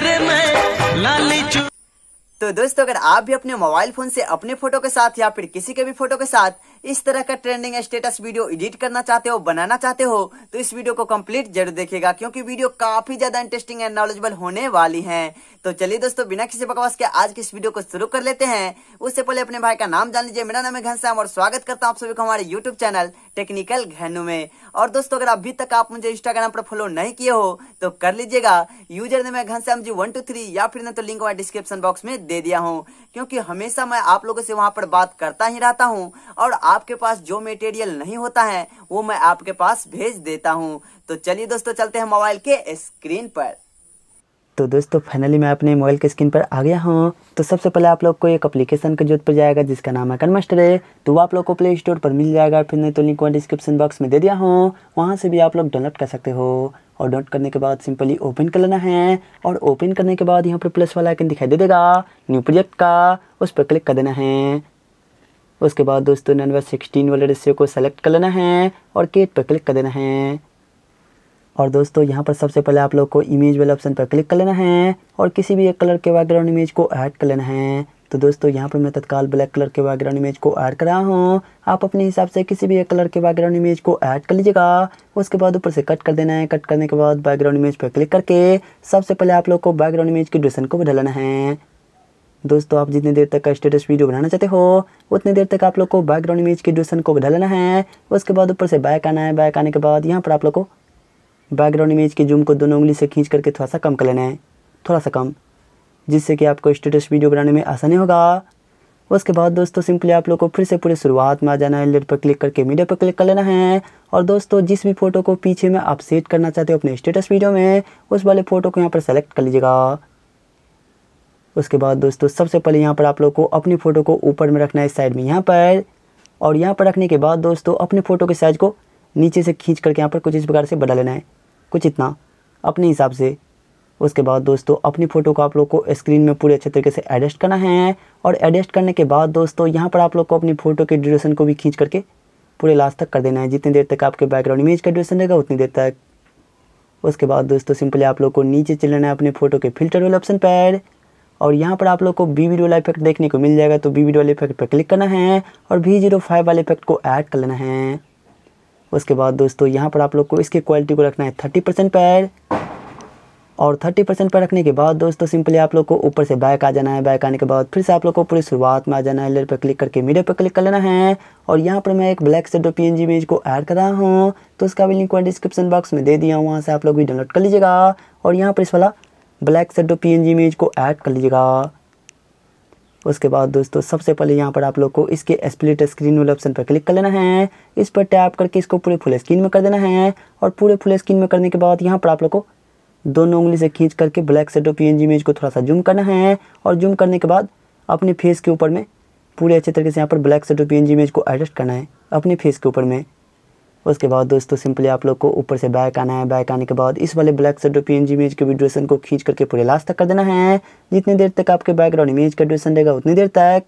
तेरे लाली तो दोस्तों अगर आप भी अपने मोबाइल फोन से अपने फोटो के साथ या फिर किसी के भी फोटो के साथ इस तरह का ट्रेंडिंग स्टेटस वीडियो एडिट करना चाहते हो बनाना चाहते हो तो इस वीडियो को कंप्लीट जरूर देखेगा क्योंकि वीडियो काफी ज्यादा इंटरेस्टिंग एंड नॉलेजेबल होने वाली है तो चलिए दोस्तों बिना किसी बकवास के आज के इस वीडियो को शुरू कर लेते हैं उससे पहले अपने भाई का नाम जान लीजिए मेरा नाम है घनश्याम और स्वागत करता हूँ आप सभी को हमारे यूट्यूब चैनल टेक्निकल घनु में और दोस्तों अगर अभी तक आप मुझे इंस्टाग्राम पर फॉलो नहीं किए हो तो कर लीजिएगा यूजर ने मैं Ghanshyam G one two three या फिर ना तो लिंक मैं डिस्क्रिप्शन बॉक्स में दे दिया हूँ क्योंकि हमेशा मैं आप लोगों से वहां पर बात करता ही रहता हूँ और आपके पास जो मेटेरियल नहीं होता है वो मैं आपके पास भेज देता हूँ तो चलिए दोस्तों चलते हैं मोबाइल के स्क्रीन पर तो दोस्तों फाइनली मैं अपने मोबाइल के स्क्रीन पर आ गया हूँ तो सबसे पहले आप लोग को एक एप्लीकेशन की जरूरत पड़ जाएगा जिसका नाम है कन्मास्टर है तो वो आप लोग को प्ले स्टोर पर मिल जाएगा फिर नहीं तो लिंक मैं डिस्क्रिप्शन बॉक्स में दे दिया हूँ वहाँ से भी आप लोग डाउनलोड कर सकते हो और डाउनलोड करने के बाद सिंपली ओपन कर लेना है और ओपन करने के बाद यहाँ पर प्लस वाला आइकन दिखाई दे देगा न्यू प्रोजेक्ट का उस पर क्लिक कर देना है उसके बाद दोस्तों नंबर सिक्सटीन वाले रिश्ते को सेलेक्ट कर लेना है और केट पर क्लिक कर देना है और दोस्तों यहाँ पर सबसे पहले आप लोग को इमेज वाले ऑप्शन पर क्लिक कर लेना है और किसी भी एक कलर के बैकग्राउंड इमेज को ऐड कर लेना है तो दोस्तों यहाँ पर मैं तत्काल ब्लैक कलर के बैकग्राउंड इमेज को ऐड कर रहा हूँ आप अपने हिसाब से किसी भी एक कलर के बैकग्राउंड इमेज को ऐड कर लीजिएगा उसके बाद ऊपर से कट कर देना है कट करने के बाद बैकग्राउंड इमेज पर क्लिक करके सबसे पहले आप लोग को बैकग्राउंड इमेज की ड्यूरेशन को बदलना है दोस्तों आप जितनी देर तक का स्टेटस वीडियो बनाना चाहते हो उतनी देर तक आप लोग को बैकग्राउंड इमेज के डिशन को ढलना है उसके बाद ऊपर से बैक आना है बैक आने के बाद यहाँ पर आप लोग को बैकग्राउंड इमेज के जूम को दोनों उंगली से खींच करके थोड़ा सा कम कर लेना है थोड़ा सा कम जिससे कि आपको स्टेटस वीडियो बनाने में आसानी होगा उसके बाद दोस्तों सिंपली आप लोग को फिर से पूरे शुरुआत में आ जाना है लेट पर क्लिक करके मीडिया पर क्लिक कर लेना है और दोस्तों जिस भी फोटो को पीछे में आप सेट करना चाहते हो अपने स्टेटस वीडियो में उस वाले फोटो को यहाँ पर सेलेक्ट कर लीजिएगा उसके बाद दोस्तों सबसे पहले यहाँ पर आप लोग को अपनी फ़ोटो को ऊपर में रखना है साइड में यहाँ पर और यहाँ पर रखने के बाद दोस्तों अपने फ़ोटो के साइज़ को नीचे से खींच करके यहाँ पर कुछ इस प्रकार से बदल लेना है कुछ इतना अपने हिसाब से उसके बाद दोस्तों अपनी फ़ोटो को आप लोग को स्क्रीन में पूरे अच्छे तरीके से एडजस्ट करना है और एडजस्ट करने के बाद दोस्तों यहाँ पर आप लोग को अपनी फ़ोटो के ड्यूरेशन को भी खींच करके पूरे लास्ट तक कर देना है जितनी देर तक आपके बैकग्राउंड इमेज का ड्यूरेशन रहेगा उतनी देर तक उसके बाद दोस्तों सिंपली आप लोग को नीचे चलना लेना है अपने फ़ोटो के फिल्टर वाले ऑप्शन पर और यहाँ पर आप लोग को बी वीडियो वाला इफेक्ट देखने को मिल जाएगा तो बी वीडियो वाले इफेक्ट पर क्लिक करना है और वी जीरो फाइव वाले इफेक्ट को ऐड कर लेना है उसके बाद दोस्तों यहाँ पर आप लोग को इसकी क्वालिटी को रखना है थर्टी परसेंट पर और थर्टी परसेंट पर रखने के बाद दोस्तों सिंपली आप लोग को ऊपर से बैक आ जाना है बैक आने के बाद फिर से आप लोग को पूरी शुरुआत में आ जाना है लेयर पर क्लिक करके मीडियो पर क्लिक कर लेना है और यहाँ पर मैं एक black shadow P N image को ऐड कर रहा हूँ तो उसका भी लिंक डिस्क्रिप्शन बॉक्स में दे दिया हूँ वहाँ से आप लोग भी डाउनलोड कर लीजिएगा और यहाँ पर इस वाला black shadow P N image को ऐड कर लीजिएगा उसके बाद दोस्तों सबसे पहले यहाँ पर आप लोग को इसके स्प्लिट स्क्रीन वाले ऑप्शन पर क्लिक कर लेना है इस पर टैप करके इसको पूरे फुल स्क्रीन में कर देना है और पूरे फुल स्क्रीन में करने के बाद यहाँ पर आप लोग को दोनों उंगली से खींच करके black shadow P N image को थोड़ा सा जूम करना है और जूम करने के बाद अपने फेस के ऊपर में पूरे अच्छे तरीके से यहाँ पर black shadow P N image को एडजस्ट करना है अपने फेस के ऊपर में उसके बाद दोस्तों सिंपली आप लोग को ऊपर से बैक आना है बैक आने के बाद इस वाले ब्लैक सेडो पी इमेज के वीडियोसन को खींच करके पूरे लास्ट तक कर देना है जितनी देर तक आपके बैकग्राउंड इमेज का ड्यूरेशन रहेगा उतनी देर तक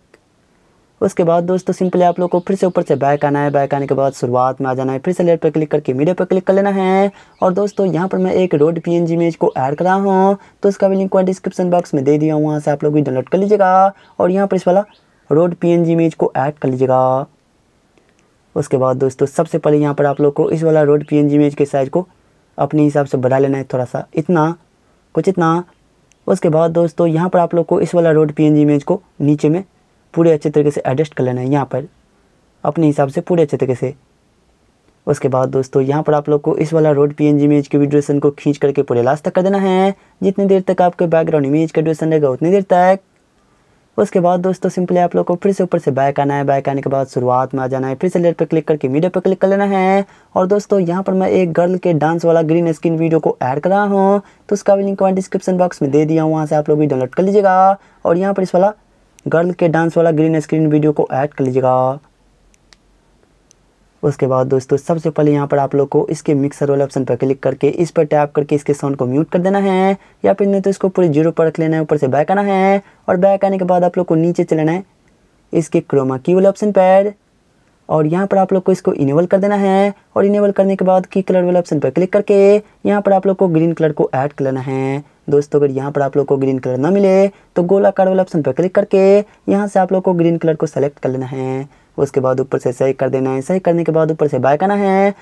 उसके बाद दोस्तों सिंपली आप लोग को फिर से ऊपर से बैक आना है बैक आने के बाद शुरुआत में आ जाना है फिर से लेट पर क्लिक करके मीडिया पर क्लिक कर लेना है और दोस्तों यहाँ पर मैं एक रोड पी इमेज को ऐड कर रहा हूँ तो उसका भी लिंक मैं डिस्क्रिप्शन बॉक्स में दे दिया हूँ वहाँ से आप लोग भी डाउनलोड कर लीजिएगा और यहाँ पर इस वाला रोड पी इमेज को ऐड कर लीजिएगा उसके बाद दोस्तों सबसे पहले यहाँ पर आप लोग को इस वाला रोड पी इमेज के साइज़ को अपने हिसाब से बढ़ा लेना है थोड़ा सा इतना कुछ इतना उसके बाद दोस्तों यहाँ पर आप लोग को इस वाला रोड पी इमेज को नीचे में पूरे अच्छे तरीके से एडजस्ट कर लेना है यहाँ पर अपने हिसाब से पूरे अच्छे तरीके से उसके बाद दोस्तों यहाँ पर आप लोग को इस वाला रोड पी इमेज के वीडियोसन को खींच करके पूरे लास्ट तक कर देना है जितनी देर तक आपके बैकग्राउंड इमेज का ड्यूसन रहेगा उतनी देर तक उसके बाद दोस्तों सिंपली आप लोग को फिर से ऊपर से बैक आना है बैक आने के बाद शुरुआत में आ जाना है फिर से लेट पर क्लिक करके वीडियो पर क्लिक कर लेना है और दोस्तों यहाँ पर मैं एक गर्ल के डांस वाला ग्रीन स्क्रीन वीडियो को ऐड कर रहा हूँ तो उसका भी लिंक मैं डिस्क्रिप्शन बॉक्स में दे दिया हूँ वहाँ से आप लोग भी डाउनलोड कर लीजिएगा और यहाँ पर इस वाला गर्ल के डांस वाला ग्रीन स्क्रीन वीडियो को ऐड कर लीजिएगा उसके बाद दोस्तों सबसे पहले यहाँ पर आप लोग को इसके मिक्सर वाले ऑप्शन पर क्लिक करके इस पर टैप करके इसके साउंड को म्यूट कर देना है या फिर नहीं तो इसको पूरे जीरो पर रख लेना है ऊपर से बैक आना है और बैक आने के बाद आप लोग को नीचे चलाना है इसके क्रोमा की वाले ऑप्शन पर और यहाँ पर आप लोग को इसको इनेबल कर देना है और इनेबल करने के बाद की कलर वाले ऑप्शन पर क्लिक करके यहाँ पर आप लोग को ग्रीन कलर को ऐड कर लेना है दोस्तों अगर यहाँ पर आप लोग को ग्रीन कलर ना मिले तो गोला कार्ड वाले ऑप्शन पर क्लिक करके यहाँ से आप लोग को ग्रीन कलर को सेलेक्ट कर लेना है उसके बाद ऊपर से सही कर देना है सही करने के बाद ऊपर से बैक आना है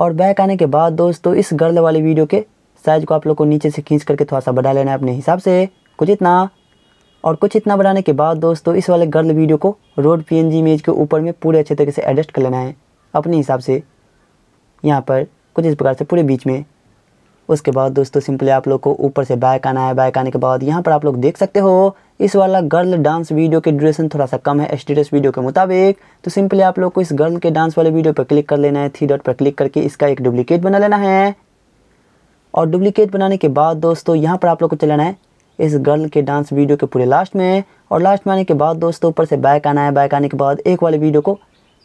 और बैक आने के बाद दोस्तों इस गर्ल वाली वीडियो के साइज़ को आप लोग को नीचे से खींच करके थोड़ा सा बढ़ा लेना है अपने हिसाब से कुछ इतना और कुछ इतना बढ़ाने के बाद दोस्तों इस वाले गर्ल वीडियो को रोड पी इमेज के ऊपर में पूरे अच्छे तरीके से एडजस्ट कर लेना है अपने हिसाब से यहाँ पर कुछ इस प्रकार से पूरे बीच में उसके बाद दोस्तों सिंपली आप लोग को ऊपर से बैक आना है बैक आने के बाद यहाँ पर आप लोग देख सकते हो इस वाला गर्ल डांस वीडियो के ड्यूरेशन थोड़ा सा कम है स्टेटस वीडियो के मुताबिक तो सिंपली आप लोग को इस गर्ल के डांस वाले वीडियो पर क्लिक कर लेना है थ्री डॉट पर क्लिक करके इसका एक डुप्लीकेट बना लेना है और डुप्लीकेट बनाने के बाद दोस्तों यहाँ पर आप लोग को चलाना है इस गर्ल के डांस वीडियो के पूरे लास्ट में और लास्ट में आने के बाद दोस्तों ऊपर से बैक आना है बैक आने के बाद एक वाले वीडियो को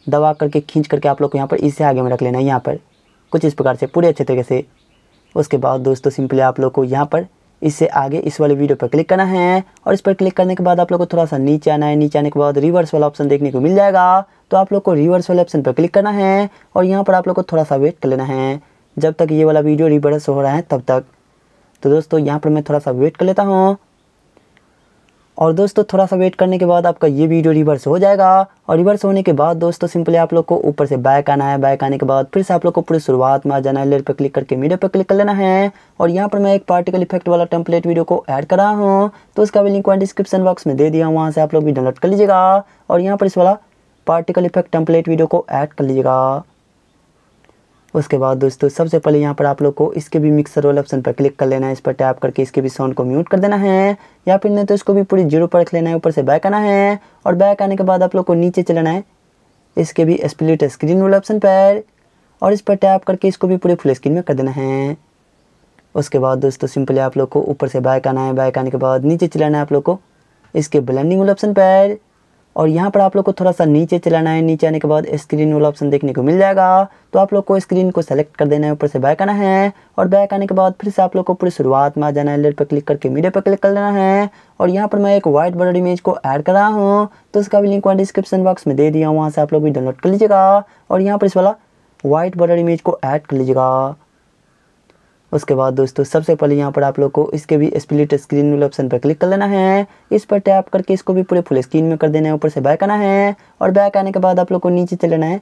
दबा करके खींच करके आप लोग को यहाँ पर इसे आगे में रख लेना है यहाँ पर कुछ इस प्रकार से पूरे अच्छे तरीके से उसके बाद दोस्तों सिंपली आप लोग को यहाँ पर इससे आगे इस वाले वीडियो पर क्लिक करना है और इस पर क्लिक करने के बाद आप लोग को थोड़ा सा नीचे आना है नीचे आने के बाद रिवर्स वाला ऑप्शन देखने को मिल जाएगा तो आप लोग को रिवर्स वाले ऑप्शन पर क्लिक करना है और यहाँ पर आप लोग को थोड़ा सा वेट कर लेना है जब तक ये वाला वीडियो रिवर्स हो रहा है तब तक तो दोस्तों यहाँ पर मैं थोड़ा सा वेट कर लेता हूँ और दोस्तों थोड़ा सा वेट करने के बाद आपका ये वीडियो रिवर्स हो जाएगा और रिवर्स होने के बाद दोस्तों सिंपली आप लोग को ऊपर से बैक आना है बैक आने के बाद फिर से आप लोग को पूरी शुरुआत में आ जाना है लेर पर क्लिक करके मीडियो पर क्लिक कर लेना है और यहाँ पर मैं एक पार्टिकल इफेक्ट वाला टेम्पलेट वीडियो को ऐड कर रहा हूँ तो उसका भी लिंक मैं डिस्क्रिप्शन बॉक्स में दे दिया हूँ वहाँ से आप लोग भी डाउनलोड कर लीजिएगा और यहाँ पर इस वाला पार्टिकल इफेक्ट टेम्पलेट वीडियो को ऐड कर लीजिएगा उसके बाद दोस्तों सबसे पहले यहाँ पर आप लोग को इसके भी मिक्सर रोल ऑप्शन पर क्लिक कर लेना है इस पर टैप करके इसके भी साउंड को म्यूट कर देना है या फिर नहीं तो इसको भी पूरी जीरो पर रख लेना है ऊपर से बैक आना है और बैक आने के बाद आप लोग को नीचे चलाना है इसके भी स्प्लिट स्क्रीन वाले ऑप्शन पर और इस पर टैप करके इसको भी पूरे फुल स्क्रीन में कर देना है उसके बाद दोस्तों सिंपली आप लोग को ऊपर से बैक आना है बैक आने के बाद नीचे चलाना है आप लोग को इसके ब्लेंडिंग वाले ऑप्शन पर और यहाँ पर आप लोग को थोड़ा सा नीचे चलाना है नीचे आने के बाद स्क्रीन वाला ऑप्शन देखने को मिल जाएगा तो आप लोग को स्क्रीन को सेलेक्ट कर देना है ऊपर से बैक आना है और बैक आने के बाद फिर से आप लोग को पूरी शुरुआत में आ जाना है लेट पर क्लिक करके मीडिया पर क्लिक कर लेना है और यहाँ पर मैं एक वाइट बॉर्डर इमेज को ऐड कर रहा हूँ तो उसका भी लिंक मैं डिस्क्रिप्शन बॉक्स में दे दिया हूँ वहाँ से आप लोग भी डाउनलोड कर लीजिएगा और यहाँ पर इस वाला व्हाइट बॉर्डर इमेज को ऐड कर लीजिएगा उसके बाद दोस्तों सबसे पहले यहाँ पर आप लोग को इसके भी स्प्लिट स्क्रीन वाले ऑप्शन पर क्लिक कर लेना है इस पर टैप करके इसको भी पूरे फुल स्क्रीन में कर देना है ऊपर से बैक आना है और बैक आने के बाद आप लोग को नीचे चलेना है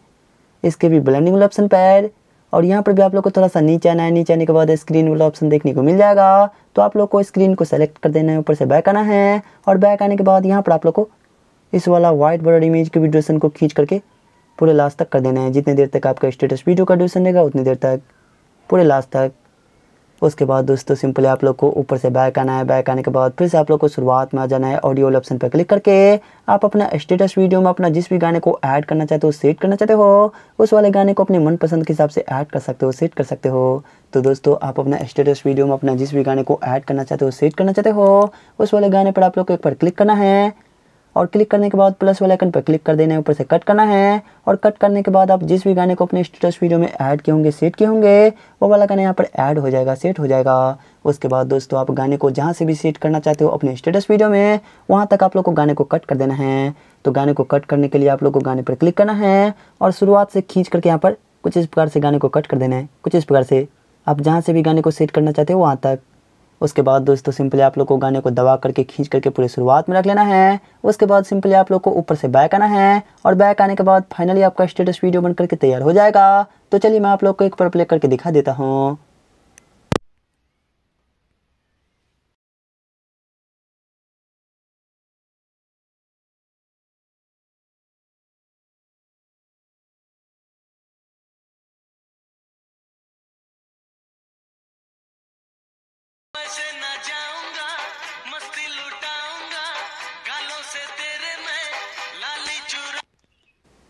इसके भी ब्लैंडिंग वाले ऑप्शन पर और यहाँ पर भी आप लोग को थोड़ा सा नीचे आना है नीचे आने के बाद स्क्रीन वाला ऑप्शन देखने को मिल जाएगा तो आप लोग को स्क्रीन को सेलेक्ट कर देना है ऊपर से बैक आना है और बैक आने के बाद यहाँ पर आप लोग को इस वाला वाइट बर्ड इमेज के ड्यूरेशन को खींच करके पूरे लास्ट तक कर देना है जितनी देर तक आपका स्टेटस वीडियो का ड्यूरेशन रहेगा उतनी देर तक पूरे लास्ट तक उसके बाद दोस्तों सिंपली आप लोग को ऊपर से बैक आना है बैक आने के बाद फिर से आप लोग को शुरुआत में आ जाना है ऑडियो ऑप्शन पर क्लिक करके आप अपना स्टेटस वीडियो में अपना जिस भी गाने को ऐड करना चाहते हो सेट करना चाहते हो उस वाले गाने को अपने मनपसंद के हिसाब से ऐड कर सकते हो सेट कर सकते हो तो दोस्तों आप अपना स्टेटस वीडियो में अपना जिस भी गाने को ऐड करना चाहते हो सेट करना चाहते हो उस वाले गाने पर आप लोग को एक बार क्लिक करना है और क्लिक करने के बाद प्लस वाले आइकन पर क्लिक कर देना है ऊपर से कट करना है और कट करने के बाद आप जिस भी गाने को अपने स्टेटस वीडियो में ऐड किए होंगे सेट किए होंगे वो वाला गाना यहाँ पर ऐड हो जाएगा सेट हो जाएगा उसके बाद दोस्तों आप गाने को जहाँ से भी सेट करना चाहते हो अपने स्टेटस वीडियो में वहाँ तक आप लोग को गाने को कट कर देना है तो गाने को कट करने के लिए आप लोग को गाने पर क्लिक करना है और शुरुआत से खींच करके यहाँ पर कुछ इस प्रकार से गाने को कट कर देना है कुछ इस प्रकार से आप जहाँ से भी गाने को सेट करना चाहते हो वहाँ तक उसके बाद दोस्तों सिंपली आप लोग को गाने को दबा करके खींच करके पूरे शुरुआत में रख लेना है उसके बाद सिंपली आप लोग को ऊपर से बैक आना है और बैक आने के बाद फाइनली आपका स्टेटस वीडियो बन करके तैयार हो जाएगा तो चलिए मैं आप लोग को एक पर प्ले करके दिखा देता हूँ se te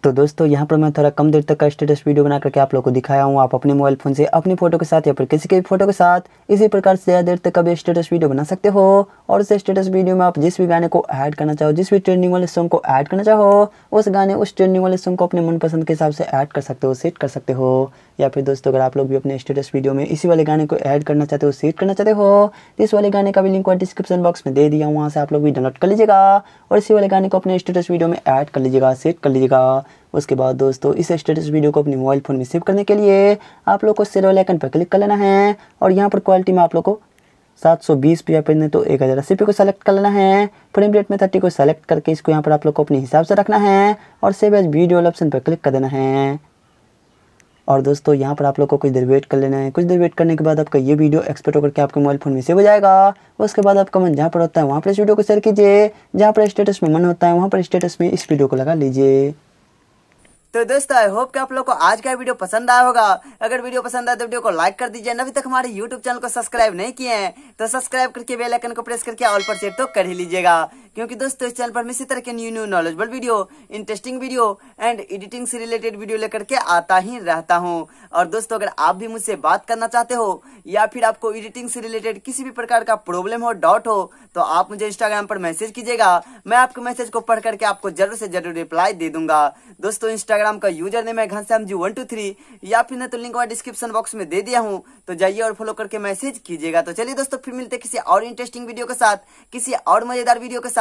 तो दोस्तों यहाँ पर मैं थोड़ा कम देर तक का स्टेटस वीडियो बना करके आप लोग को दिखाया हूँ आप अपने मोबाइल फ़ोन से अपनी फ़ोटो के साथ या फिर किसी के भी फोटो के साथ इसी प्रकार से ज़्यादा देर तक का भी स्टेटस वीडियो बना सकते हो और उस स्टेटस वीडियो में आप जिस भी गाने को ऐड करना चाहो जिस भी ट्रेंडिंग वाले सॉन्ग को ऐड करना चाहो उस गाने उस ट्रेंडिंग वाले सॉन्ग को अपने मनपसंद के हिसाब से ऐड कर सकते हो सेट कर सकते हो या फिर दोस्तों अगर आप लोग भी अपने स्टेटस वीडियो में इसी वाले गाने को ऐड करना चाहते हो सेट करना चाहते हो इस वाले गाने का भी लिंक डिस्क्रिप्शन बॉक्स में दे दिया वहाँ से आप लोग भी डाउनलोड कर लीजिएगा और इसी वाले गाने को अपने स्टेटस वीडियो में ऐड कर लीजिएगा सेट कर लीजिएगा उसके बाद दोस्तों इस स्टेटस वीडियो को अपने मोबाइल फ़ोन में सेव करने के लिए आप लोग को सेल वाले आइकन पर क्लिक कर लेना है और यहाँ पर क्वालिटी में आप लोग को सात सौ बीस पे पेन तो एक हज़ार अस्सी पे को सेलेक्ट कर लेना है फ्रेम रेट में थर्टी को सेलेक्ट करके इसको यहाँ पर आप लोग को अपने हिसाब से रखना है और सेव एज वीडियो ऑप्शन पर क्लिक कर देना है और दोस्तों यहाँ पर आप लोग को कुछ देर वेट कर लेना है कुछ देर वेट करने के बाद आपका ये वीडियो एक्सपर्ट होकर के आपके मोबाइल फ़ोन में सेव हो जाएगा उसके बाद आपका मन जहाँ पर होता है वहाँ पर इस वीडियो को शेयर कीजिए जहाँ पर स्टेटस में मन होता है वहाँ पर स्टेटस में इस वीडियो को लगा लीजिए तो दोस्तों आई होप कि आप लोग को आज का वीडियो पसंद आया होगा अगर वीडियो पसंद आए तो वीडियो को लाइक कर दीजिए अभी तक हमारे यूट्यूब चैनल को सब्सक्राइब नहीं किए हैं तो सब्सक्राइब करके बेलाइकन को प्रेस करके ऑल पर सेट तो कर ही लीजिएगा क्योंकि दोस्तों इस चैनल पर मैं इसी तरह के new new knowledgeable video interesting video and editing से रिलेटेड वीडियो लेकर के आता ही रहता हूँ और दोस्तों अगर आप भी मुझसे बात करना चाहते हो या फिर आपको एडिटिंग से रिलेटेड किसी भी प्रकार का प्रॉब्लम हो डाउट हो तो आप मुझे इंस्टाग्राम पर मैसेज कीजिएगा मैं आपके मैसेज को पढ़ करके आपको जरूर से जरूर रिप्लाई दे दूंगा दोस्तों इंस्टाग्राम का यूजर नेम है Ghanshyam G one two three या फिर मैं तो लिंक डिस्क्रिप्शन बॉक्स में दे दिया हूँ तो जाइए और फॉलो करके मैसेज कीजिएगा तो चलिए दोस्तों फिर मिलते किसी और इंटरेस्टिंग वीडियो के साथ किसी और मजेदार वीडियो के साथ